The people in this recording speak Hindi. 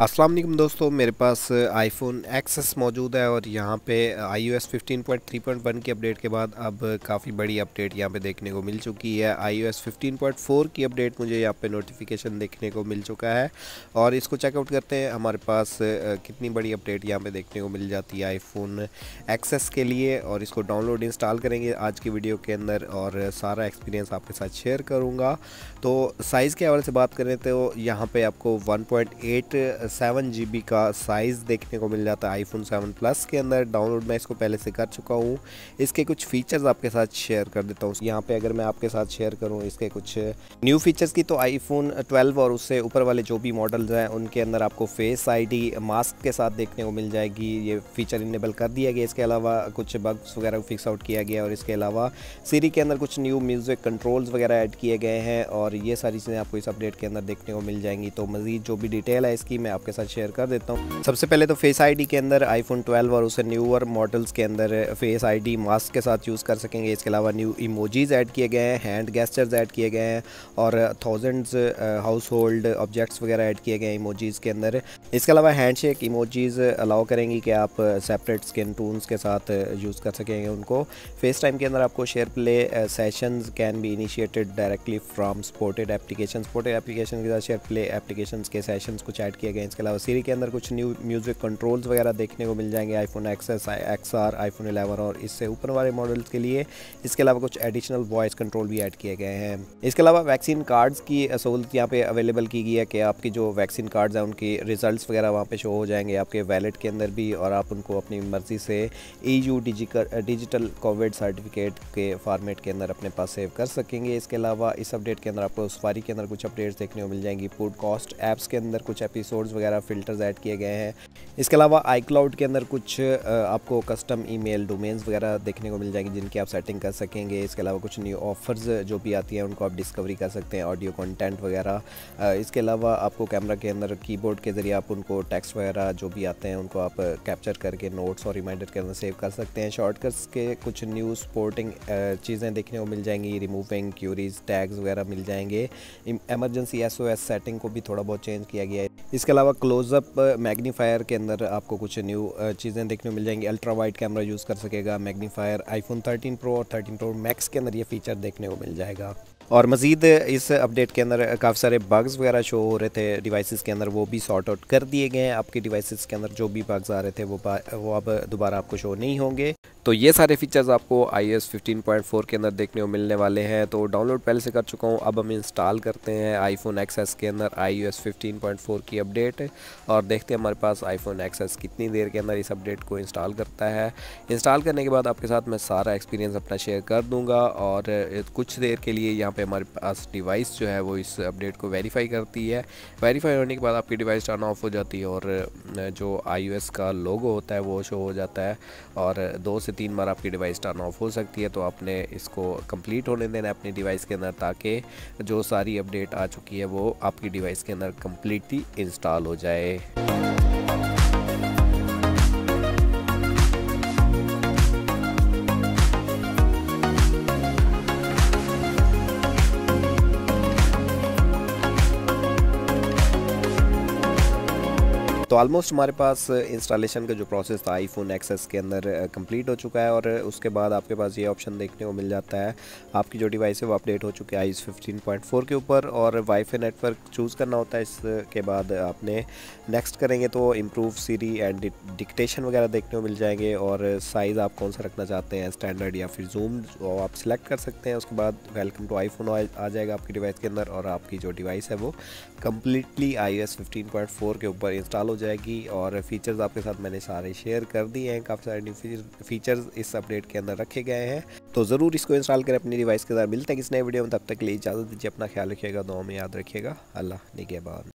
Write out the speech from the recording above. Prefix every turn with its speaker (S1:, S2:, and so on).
S1: अस्सलाम वालेकुम दोस्तों मेरे पास आईफोन एक्सेस मौजूद है और यहाँ पे iOS fifteen point three point one की अपडेट के बाद अब काफ़ी बड़ी अपडेट यहाँ पे देखने को मिल चुकी है iOS fifteen point four की अपडेट मुझे यहाँ पे नोटिफिकेशन देखने को मिल चुका है और इसको चेकआउट करते हैं हमारे पास कितनी बड़ी अपडेट यहाँ पर देखने को मिल जाती है आईफोन एक्सेस के लिए और इसको डाउनलोड इंस्टॉल करेंगे आज की वीडियो के अंदर और सारा एक्सपीरियंस आपके साथ शेयर करूँगा तो साइज़ के हवाले से बात करें तो यहाँ पर आपको one point eight seven G का साइज़ देखने को मिल जाता है आईफोन सेवन प्लस के अंदर डाउनलोड मैं इसको पहले से कर चुका हूँ इसके कुछ फ़ीचर्स आपके साथ शेयर कर देता हूँ यहाँ पे अगर मैं आपके साथ शेयर करूँ इसके कुछ न्यू फीचर्स की तो आईफोन 12 और उससे ऊपर वाले जो भी मॉडल्स हैं उनके अंदर आपको फेस आई मास्क के साथ देखने को मिल जाएगी ये फीचर इनेबल कर दिया गया इसके अलावा कुछ बग्स वगैरह को फिक्स आउट किया गया और इसके अलावा सीरी के अंदर कुछ न्यू म्यूज़िक कंट्रोल्स वगैरह ऐड किए गए हैं और ये सारी चीज़ें आपको इस अपडेट के अंदर देखने को मिल जाएंगी तो मज़ीद जो भी डिटेल है इसकी मैं मैं आपके साथ शेयर कर देता हूँ सबसे पहले तो फेस आईडी के अंदर आईफोन 12 और उसे न्यूअर मॉडल्स के अंदर फेस आईडी मास्क के साथ यूज़ कर सकेंगे इसके अलावा न्यू इमोजीज़ ऐड किए गए हैं हैंड गेस्टर्स ऐड किए गए हैं और थाउजेंड्स हाउस होल्ड ऑब्जेक्ट्स वगैरह ऐड किए गए हैं इमोजीज़ के अंदर इसके अलावा हैंड शेक इमोजीज़ अलाउ करेंगी कि आप सेपरेट स्किन टूल्स के साथ यूज़ uh, कर सकेंगे उनको फेस टाइम के अंदर आपको SharePlay session can be initiated directly from supported application supported application के साथ शेयर प्ले एप्लीकेशन के सेशन कुछ ऐड किए गए गए इसके अलावा सीरी के अंदर कुछ न्यू म्यूज़िक कंट्रोल्स वगैरह देखने को मिल जाएंगे iPhone XS X R iPhone 11 और इससे ऊपर वाले मॉडल्स के लिए इसके अलावा कुछ एडिशनल वॉइस कंट्रोल भी ऐड किए गए हैं इसके अलावा वैक्सीन कार्ड्स की सहूलत यहाँ पे अवेलेबल की गई है कि आपके जो वैक्सीन कार्ड्स हैं उनके रिजल्ट वगैरह वहाँ पर शो हो जाएंगे आपके वैलेट के अंदर भी और आप उनको अपनी मर्ज़ी से E U digital COVID certificate के फॉर्मेट के अंदर अपने पास सेव कर सकेंगे इसके अलावा इस अपडेट के अंदर आपको सफारी के अंदर कुछ अपडेट्स देखने को मिल जाएंगी पोडकास्ट एप्स के अंदर कुछ एपिसोड टूल्स वगैरह फ़िल्टर्स ऐड किए गए हैं इसके अलावा आई क्लाउड के अंदर कुछ आपको कस्टम ईमेल डोमेन्स वगैरह देखने को मिल जाएंगे जिनकी आप सेटिंग कर सकेंगे इसके अलावा कुछ न्यू ऑफर्स जो भी आती हैं उनको आप डिस्कवरी कर सकते हैं ऑडियो कंटेंट वगैरह इसके अलावा आपको कैमरा के अंदर कीबोर्ड के ज़रिए आप उनको टेक्स्ट वगैरह जो भी आते हैं उनको आप कैप्चर करके नोट्स और रिमाइंडर के अंदर सेव कर सकते हैं शॉर्टकट्स के कुछ न्यू स्पोर्टिंग चीज़ें देखने को मिल जाएंगी रिमूविंग क्यूरीज टैग्स वगैरह मिल जाएंगे इमरजेंसी एस सेटिंग को भी थोड़ा बहुत चेंज किया गया है इसके अलावा क्लोज़अप मैग्नीफायर uh, के अंदर आपको कुछ न्यू uh, चीज़ें देखने को मिल जाएंगी अल्ट्रा वाइड कैमरा यूज़ कर सकेगा मैग्नीफायर आईफोन 13 प्रो और 13 प्रो मैक्स के अंदर ये फ़ीचर देखने को मिल जाएगा और मज़ीद इस अपडेट के अंदर काफ़ी सारे बग्स वगैरह शो हो रहे थे डिवाइसेस के अंदर वो भी सॉर्ट आउट कर दिए गए हैं आपके डिवाइसेस के अंदर जो भी बग्स आ रहे थे वो वो अब दोबारा आपको शो नहीं होंगे तो ये सारे फीचर्स आपको आई एस के अंदर देखने को मिलने वाले हैं तो डाउनलोड पहले से कर चुका हूँ अब हम इंस्टॉल करते हैं आईफोन एक्सएस के अंदर आई एस की अपडेट और देखते हैं हमारे पास आईफोन एक्सएस कितनी देर के अंदर इस अपडेट को इंस्टॉल करता है इंस्टॉल करने के बाद आपके साथ मैं सारा एक्सपीरियंस अपना शेयर कर दूँगा और कुछ देर के लिए यहाँ पर हमारे पास डिवाइस जो है वो इस अपडेट को वेरीफाई करती है वेरीफाई होने के बाद आपकी डिवाइस टर्न ऑफ हो जाती है और जो आई का लोगो होता है वो शो हो जाता है और दो से तीन बार आपकी डिवाइस टर्न ऑफ हो सकती है तो आपने इसको कंप्लीट होने देना अपनी डिवाइस के अंदर ताकि जो सारी अपडेट आ चुकी है वो आपकी डिवाइस के अंदर कम्प्लीटली इंस्टॉल हो जाए तो ऑलमोस्ट हमारे पास इंस्टॉलेशन uh, का जो प्रोसेस था आईफोन एक्सेस के अंदर कंप्लीट uh, हो चुका है और उसके बाद आपके पास ये ऑप्शन देखने को मिल जाता है आपकी जो डिवाइस है वो अपडेट हो चुकी है आई फिफ्टीन पॉइंट फोर के ऊपर और वाईफाई नेटवर्क चूज़ करना होता है इसके बाद आपने नेक्स्ट करेंगे तो इम्प्रूव सीरी एंड डिक्टेशन वगैरह देखने को मिल जाएंगे और साइज़ आप कौन सा रखना चाहते हैं स्टैंडर्ड या फिर जूम आप सिलेक्ट कर सकते हैं उसके बाद वेलकम टू आईफोन आ जाएगा आपकी डिवाइस के अंदर और आपकी जो डिवाइस है वो कम्प्लीटली आई एस के ऊपर इंस्टॉल हो जाएगी और फीचर्स आपके साथ मैंने सारे शेयर कर दिए हैं काफ़ी सारे न्यू फीचर्स इस अपडेट के अंदर रखे गए हैं तो ज़रूर इसको इंस्टॉल करें अपनी डिवाइस के साथ मिलते हैं किस नए वीडियो में तब तक के लिए इजाज़त दीजिए अपना ख्याल रखिएगा दो में याद रखिएगा अल्लाह निगेबान